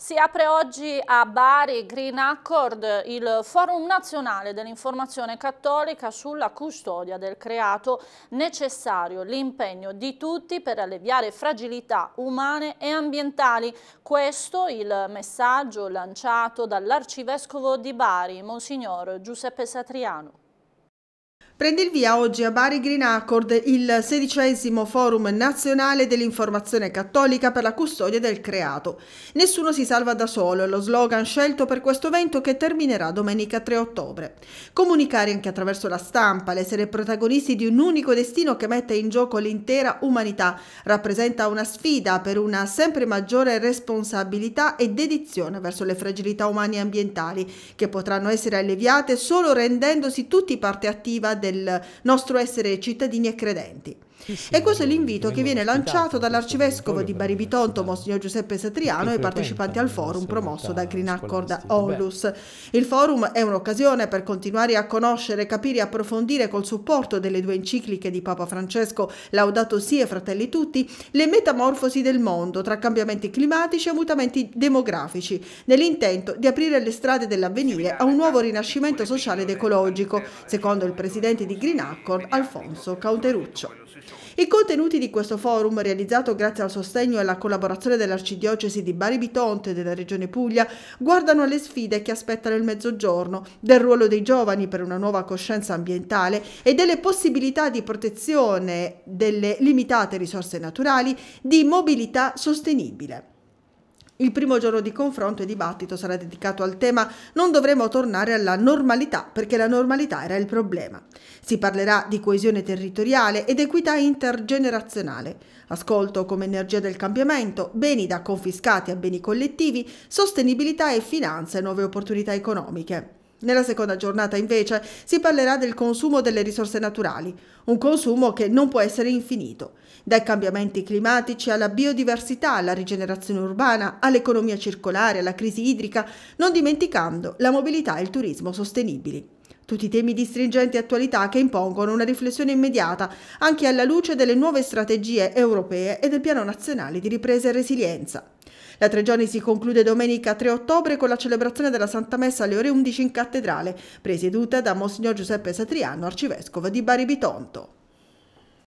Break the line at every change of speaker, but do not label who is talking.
Si apre oggi a Bari Green Accord il forum nazionale dell'informazione cattolica sulla custodia del creato necessario l'impegno di tutti per alleviare fragilità umane e ambientali. Questo il messaggio lanciato dall'arcivescovo di Bari, Monsignor Giuseppe Satriano.
Prende il via oggi a Bari Green Accord il sedicesimo forum nazionale dell'informazione cattolica per la custodia del creato. Nessuno si salva da solo è lo slogan scelto per questo evento che terminerà domenica 3 ottobre. Comunicare anche attraverso la stampa, l'essere protagonisti di un unico destino che mette in gioco l'intera umanità rappresenta una sfida per una sempre maggiore responsabilità e dedizione verso le fragilità umane e ambientali che potranno essere alleviate solo rendendosi tutti parte attiva del del nostro essere cittadini e credenti. E questo è l'invito che viene lanciato dall'arcivescovo di Bari Bitonto, Monsignor Giuseppe Satriano, e partecipanti al forum promosso da Green Accord Onlus. Il forum è un'occasione per continuare a conoscere, capire e approfondire col supporto delle due encicliche di Papa Francesco, Laudato Si e Fratelli Tutti, le metamorfosi del mondo tra cambiamenti climatici e mutamenti demografici, nell'intento di aprire le strade dell'avvenire a un nuovo rinascimento sociale ed ecologico, secondo il presidente di Green Accord, Alfonso Cauteruccio. I contenuti di questo forum, realizzato grazie al sostegno e alla collaborazione dell'Arcidiocesi di Bari Bitonte e della Regione Puglia, guardano alle sfide che aspettano il mezzogiorno, del ruolo dei giovani per una nuova coscienza ambientale e delle possibilità di protezione delle limitate risorse naturali, di mobilità sostenibile. Il primo giorno di confronto e dibattito sarà dedicato al tema Non dovremo tornare alla normalità perché la normalità era il problema. Si parlerà di coesione territoriale ed equità intergenerazionale, ascolto come energia del cambiamento, beni da confiscati a beni collettivi, sostenibilità e finanza e nuove opportunità economiche. Nella seconda giornata invece si parlerà del consumo delle risorse naturali, un consumo che non può essere infinito, dai cambiamenti climatici alla biodiversità, alla rigenerazione urbana, all'economia circolare, alla crisi idrica, non dimenticando la mobilità e il turismo sostenibili. Tutti temi di stringente attualità che impongono una riflessione immediata, anche alla luce delle nuove strategie europee e del Piano Nazionale di Ripresa e Resilienza. La tre giorni si conclude domenica 3 ottobre con la celebrazione della Santa Messa alle ore 11 in cattedrale, presieduta da Monsignor Giuseppe Satriano, arcivescovo di Bari Bitonto.